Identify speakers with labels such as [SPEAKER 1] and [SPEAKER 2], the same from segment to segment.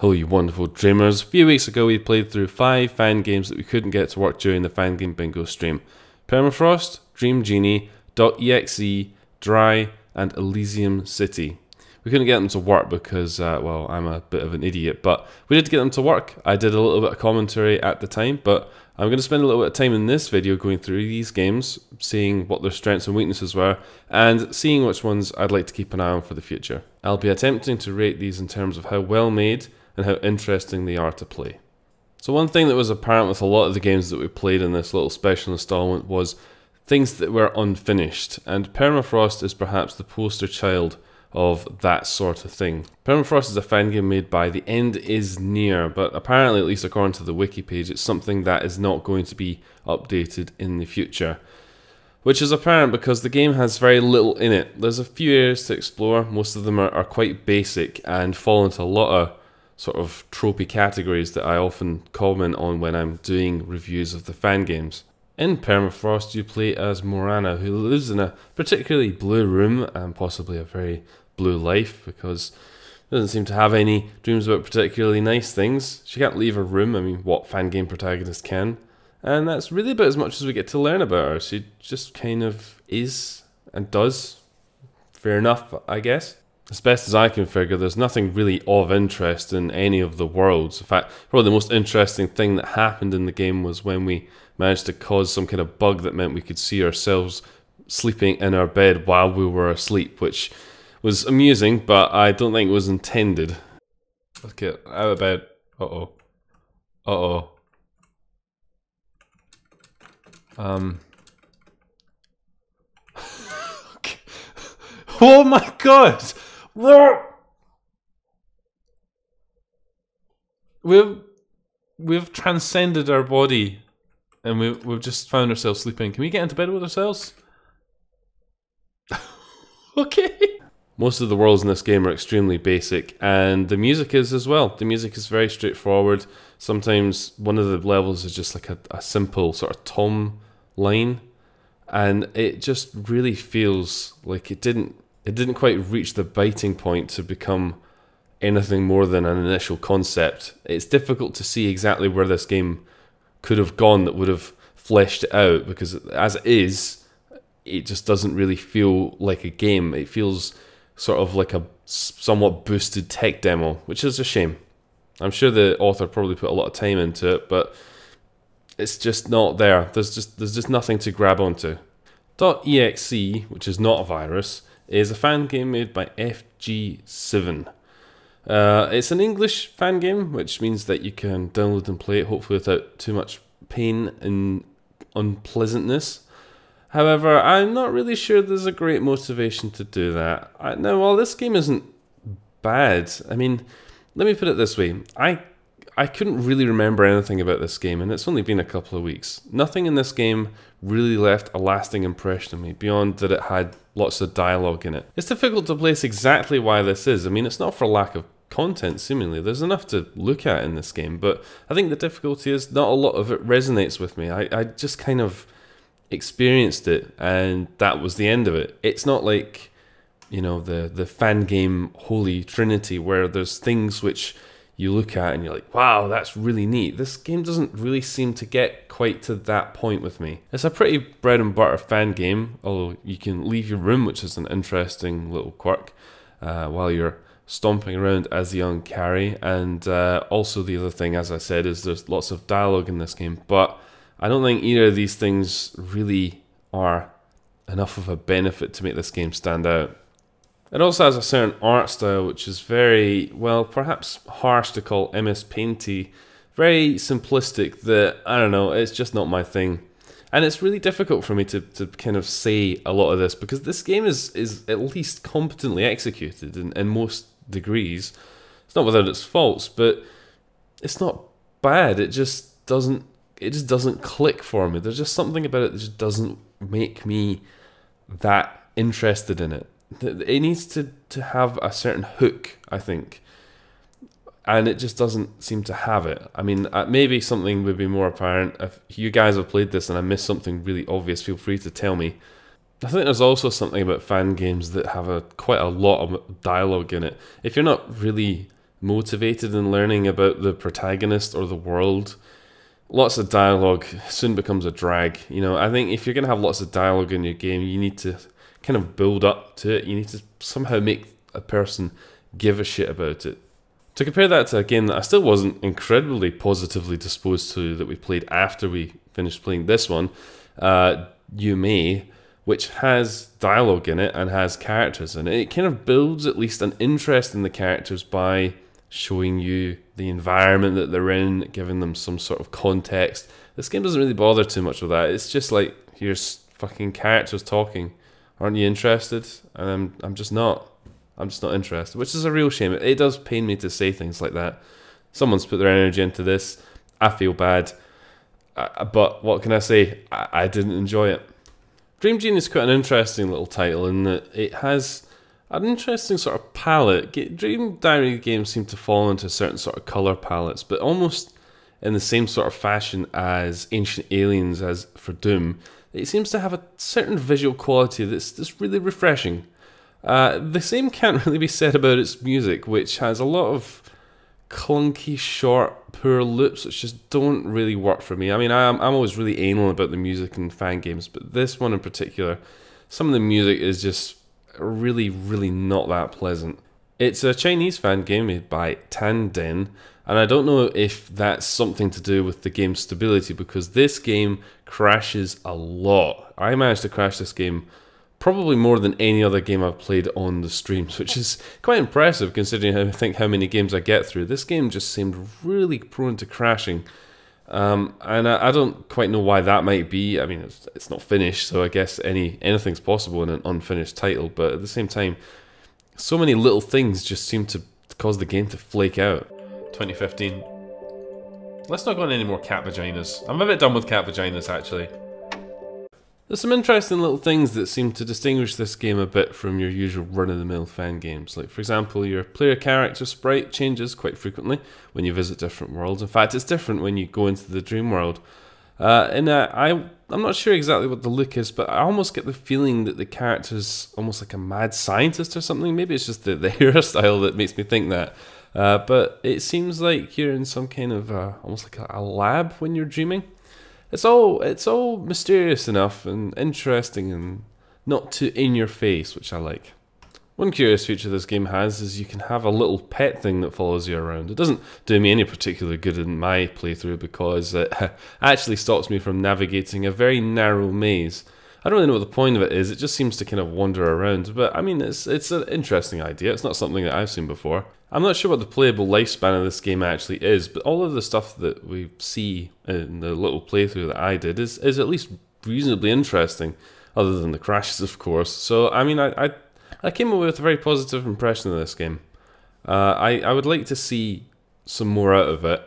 [SPEAKER 1] Hello, you wonderful dreamers. A few weeks ago, we played through five fan games that we couldn't get to work during the fan game bingo stream Permafrost, Dream Genie, .exe, Dry, and Elysium City. We couldn't get them to work because, uh, well, I'm a bit of an idiot, but we did get them to work. I did a little bit of commentary at the time, but I'm going to spend a little bit of time in this video going through these games, seeing what their strengths and weaknesses were, and seeing which ones I'd like to keep an eye on for the future. I'll be attempting to rate these in terms of how well made, and how interesting they are to play. So one thing that was apparent with a lot of the games that we played in this little special installment was things that were unfinished, and Permafrost is perhaps the poster child of that sort of thing. Permafrost is a fan game made by The End Is Near, but apparently, at least according to the wiki page, it's something that is not going to be updated in the future. Which is apparent because the game has very little in it. There's a few areas to explore, most of them are, are quite basic and fall into a lot of sort of tropey categories that I often comment on when I'm doing reviews of the fan games. In Permafrost, you play as Morana, who lives in a particularly blue room and possibly a very blue life because doesn't seem to have any dreams about particularly nice things. She can't leave her room, I mean, what fan game protagonist can? And that's really about as much as we get to learn about her. She just kind of is and does. Fair enough, I guess as best as I can figure, there's nothing really of interest in any of the worlds. In fact, probably the most interesting thing that happened in the game was when we managed to cause some kind of bug that meant we could see ourselves sleeping in our bed while we were asleep, which was amusing, but I don't think it was intended. Let's get out of bed. Uh-oh. Uh-oh. Um... Oh my god! We've we've transcended our body, and we we've just found ourselves sleeping. Can we get into bed with ourselves? okay. Most of the worlds in this game are extremely basic, and the music is as well. The music is very straightforward. Sometimes one of the levels is just like a, a simple sort of tom line, and it just really feels like it didn't it didn't quite reach the biting point to become anything more than an initial concept. It's difficult to see exactly where this game could have gone that would have fleshed it out because as it is, it just doesn't really feel like a game. It feels sort of like a somewhat boosted tech demo, which is a shame. I'm sure the author probably put a lot of time into it, but it's just not there. There's just there's just nothing to grab onto. .exe, which is not a virus, is a fan game made by FG7. Uh, it's an English fan game, which means that you can download and play it hopefully without too much pain and unpleasantness. However, I'm not really sure there's a great motivation to do that. I, now, while this game isn't bad, I mean, let me put it this way. I I couldn't really remember anything about this game, and it's only been a couple of weeks. Nothing in this game really left a lasting impression on me, beyond that it had lots of dialogue in it. It's difficult to place exactly why this is. I mean, it's not for lack of content, seemingly. There's enough to look at in this game, but I think the difficulty is not a lot of it resonates with me. I, I just kind of experienced it, and that was the end of it. It's not like, you know, the, the fan game Holy Trinity, where there's things which you look at and you're like, wow, that's really neat. This game doesn't really seem to get quite to that point with me. It's a pretty bread and butter fan game, although you can leave your room, which is an interesting little quirk, uh, while you're stomping around as the young carry. And uh, also the other thing, as I said, is there's lots of dialogue in this game, but I don't think either of these things really are enough of a benefit to make this game stand out. It also has a certain art style which is very, well, perhaps harsh to call MS Painty. Very simplistic that, I don't know, it's just not my thing. And it's really difficult for me to, to kind of say a lot of this because this game is, is at least competently executed in, in most degrees. It's not without its faults, but it's not bad. It just doesn't it just doesn't click for me. There's just something about it that just doesn't make me that interested in it it needs to to have a certain hook, I think, and it just doesn't seem to have it. I mean, uh, maybe something would be more apparent if you guys have played this and I missed something really obvious. Feel free to tell me. I think there's also something about fan games that have a quite a lot of dialogue in it. If you're not really motivated in learning about the protagonist or the world, lots of dialogue soon becomes a drag. You know, I think if you're going to have lots of dialogue in your game, you need to kind of build up to it. You need to somehow make a person give a shit about it. To compare that to a game that I still wasn't incredibly positively disposed to that we played after we finished playing this one, uh, You May, which has dialogue in it and has characters in it. It kind of builds at least an interest in the characters by showing you the environment that they're in, giving them some sort of context. This game doesn't really bother too much with that. It's just like, here's fucking characters talking aren't you interested? And I'm, I'm just not. I'm just not interested, which is a real shame. It, does pain me to say things like that. Someone's put their energy into this. I feel bad. I, but what can I say? I, I didn't enjoy it. Dream Genie is quite an interesting little title in that it has an interesting sort of palette. Dream Diary games seem to fall into certain sort of color palettes, but almost in the same sort of fashion as Ancient Aliens as for Doom. It seems to have a certain visual quality that's, that's really refreshing. Uh, the same can't really be said about its music, which has a lot of clunky, short, poor loops which just don't really work for me. I mean, I'm, I'm always really anal about the music in fan games, but this one in particular, some of the music is just really, really not that pleasant. It's a Chinese fan game made by Tanden, and I don't know if that's something to do with the game's stability because this game crashes a lot. I managed to crash this game probably more than any other game I've played on the streams, which is quite impressive considering I think how many games I get through. This game just seemed really prone to crashing. Um, and I, I, don't quite know why that might be. I mean, it's, it's not finished, so I guess any anything's possible in an unfinished title. But at the same time, so many little things just seem to cause the game to flake out. 2015. Let's not go on any more cat vaginas. I'm a bit done with cat vaginas, actually. There's some interesting little things that seem to distinguish this game a bit from your usual run-of-the-mill fan games. Like, for example, your player character sprite changes quite frequently when you visit different worlds. In fact, it's different when you go into the dream world. Uh, and uh, I, I'm not sure exactly what the look is, but I almost get the feeling that the character's almost like a mad scientist or something. Maybe it's just the, the hairstyle that makes me think that. Uh, but it seems like you're in some kind of a, uh, almost like a lab when you're dreaming. It's all it's all mysterious enough and interesting and not too in your face, which I like. One curious feature this game has is you can have a little pet thing that follows you around. It doesn't do me any particular good in my playthrough because it actually stops me from navigating a very narrow maze I don't really know what the point of it is. It just seems to kind of wander around. But I mean, it's it's an interesting idea. It's not something that I've seen before. I'm not sure what the playable lifespan of this game actually is, but all of the stuff that we see in the little playthrough that I did is is at least reasonably interesting, other than the crashes, of course. So I mean, I I, I came away with a very positive impression of this game. Uh, I I would like to see some more out of it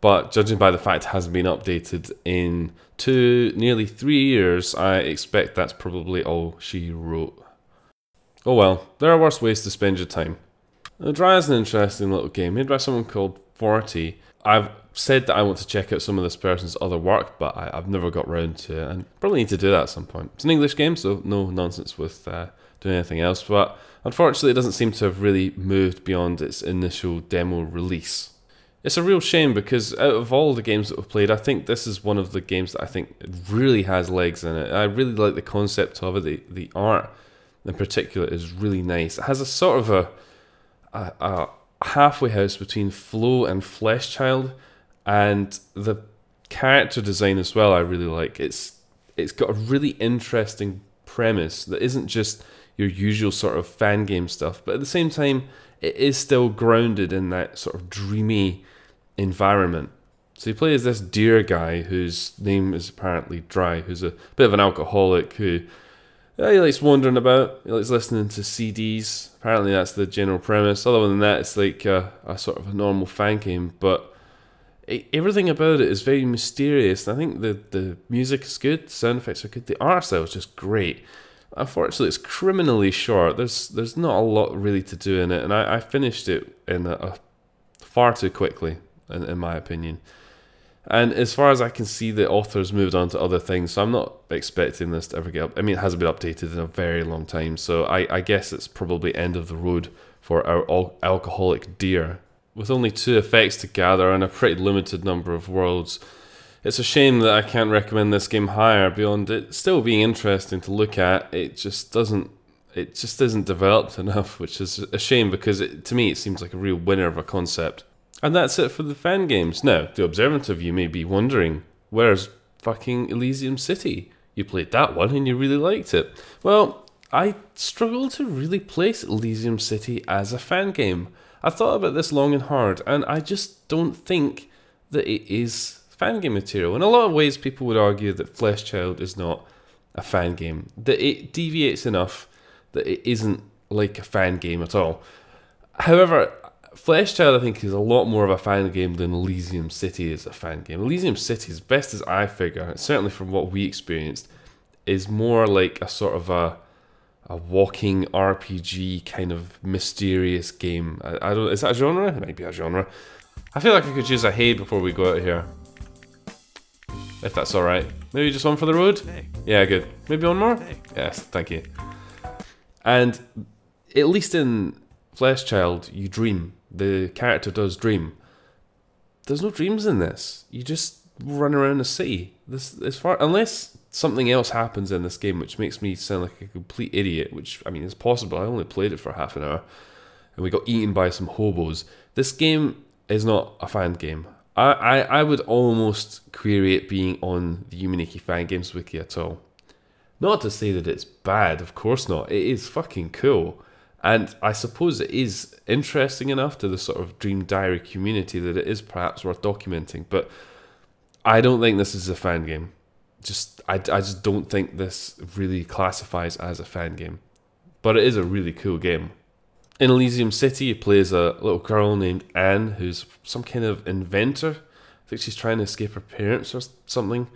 [SPEAKER 1] but judging by the fact it hasn't been updated in two, nearly three years, I expect that's probably all she wrote. Oh well, there are worse ways to spend your time. The Dry is an interesting little game made by someone called 40. I've said that I want to check out some of this person's other work, but I, have never got round to it, and probably need to do that at some point. It's an English game, so no nonsense with uh, doing anything else, but unfortunately it doesn't seem to have really moved beyond its initial demo release. It's a real shame because out of all the games that we've played, I think this is one of the games that I think really has legs in it. I really like the concept of it. The, the art in particular is really nice. It has a sort of a, a, a halfway house between Flow and Flesh Child, and the character design as well. I really like. It's it's got a really interesting premise that isn't just your usual sort of fan game stuff, but at the same time it is still grounded in that sort of dreamy environment. So you play as this deer guy whose name is apparently Dry, who's a bit of an alcoholic who yeah, he likes wandering about, he likes listening to CDs. Apparently that's the general premise. Other than that, it's like a, a sort of a normal fan game, but it, everything about it is very mysterious. I think the, the music is good, the sound effects are good, the art style is just great unfortunately, it's criminally short. There's there's not a lot really to do in it, and I, I finished it in a, a far too quickly, in, in my opinion. And as far as I can see, the author's moved on to other things, so I'm not expecting this to ever get up. I mean, it hasn't been updated in a very long time, so I, I guess it's probably end of the road for our al alcoholic deer. With only two effects to gather and a pretty limited number of worlds, it's a shame that I can't recommend this game higher beyond it still being interesting to look at. It just doesn't it just isn't developed enough, which is a shame because it, to me it seems like a real winner of a concept. And that's it for the fan games. Now, the observant of you may be wondering, where's fucking Elysium City? You played that one and you really liked it. Well, I struggle to really place Elysium City as a fan game. I thought about this long and hard, and I just don't think that it is fan game material. In a lot of ways, people would argue that Flesh Child is not a fan game, that it deviates enough that it isn't like a fan game at all. However, Flesh Child, I think, is a lot more of a fan game than Elysium City is a fan game. Elysium City, as best as I figure, certainly from what we experienced, is more like a sort of a a walking RPG kind of mysterious game. I, I don't is that a genre? It might be a genre. I feel like I could use a hey before we go out here. If that's alright. Maybe just one for the road? Yeah, good. Maybe one more? Yes, thank you. And at least in Fleshchild, you dream. The character does dream. There's no dreams in this. You just run around the city. This as far unless something else happens in this game which makes me sound like a complete idiot, which I mean it's possible. I only played it for half an hour and we got eaten by some hobos. This game is not a fan game. I, I, I would almost query it being on the Yumineki Fan Games Wiki at all. Not to say that it's bad, of course not. It is fucking cool. And I suppose it is interesting enough to the sort of Dream Diary community that it is perhaps worth documenting. But I don't think this is a fan game. Just I, I just don't think this really classifies as a fan game. But it is a really cool game. In Elysium City, he plays a little girl named Anne, who's some kind of inventor. I think she's trying to escape her parents or something.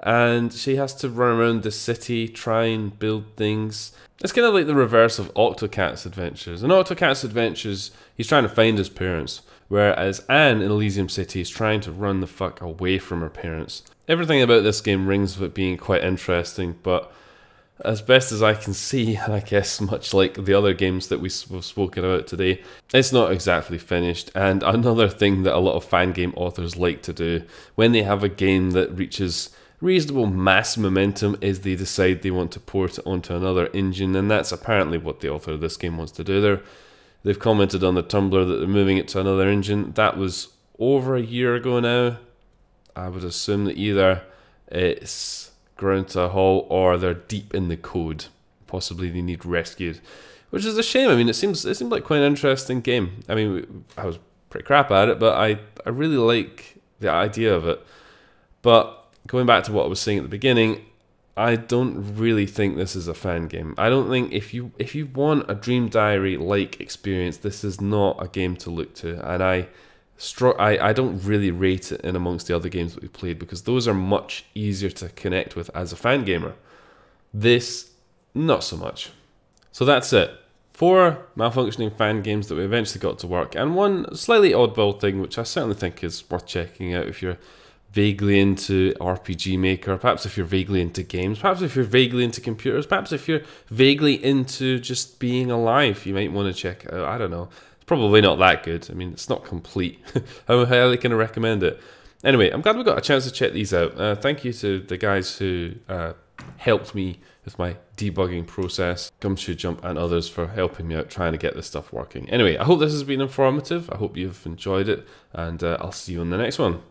[SPEAKER 1] And she has to run around the city, try and build things. It's kind of like the reverse of Octocat's adventures. In Octocat's adventures, he's trying to find his parents, whereas Anne in Elysium City is trying to run the fuck away from her parents. Everything about this game rings with being quite interesting, but as best as I can see, and I guess much like the other games that we've spoken about today, it's not exactly finished. And another thing that a lot of fan game authors like to do when they have a game that reaches reasonable mass momentum is they decide they want to port it onto another engine, and that's apparently what the author of this game wants to do. They're, they've commented on the Tumblr that they're moving it to another engine. That was over a year ago now. I would assume that either it's ground to a halt or they're deep in the code. Possibly they need rescued, which is a shame. I mean, it seems it seemed like quite an interesting game. I mean, I was pretty crap at it, but I I really like the idea of it. But going back to what I was saying at the beginning, I don't really think this is a fan game. I don't think if you if you want a Dream Diary like experience, this is not a game to look to. And I I, I don't really rate it in amongst the other games that we played because those are much easier to connect with as a fan gamer. This, not so much. So that's it. Four malfunctioning fan games that we eventually got to work, and one slightly oddball thing which I certainly think is worth checking out if you're vaguely into RPG Maker, perhaps if you're vaguely into games, perhaps if you're vaguely into computers, perhaps if you're vaguely into just being alive, you might want to check out. I don't know probably not that good. I mean, it's not complete. How highly going to recommend it? Anyway, I'm glad we got a chance to check these out. Uh, thank you to the guys who uh, helped me with my debugging process, Gumshoe Jump and others for helping me out trying to get this stuff working. Anyway, I hope this has been informative. I hope you've enjoyed it, and uh, I'll see you in the next one.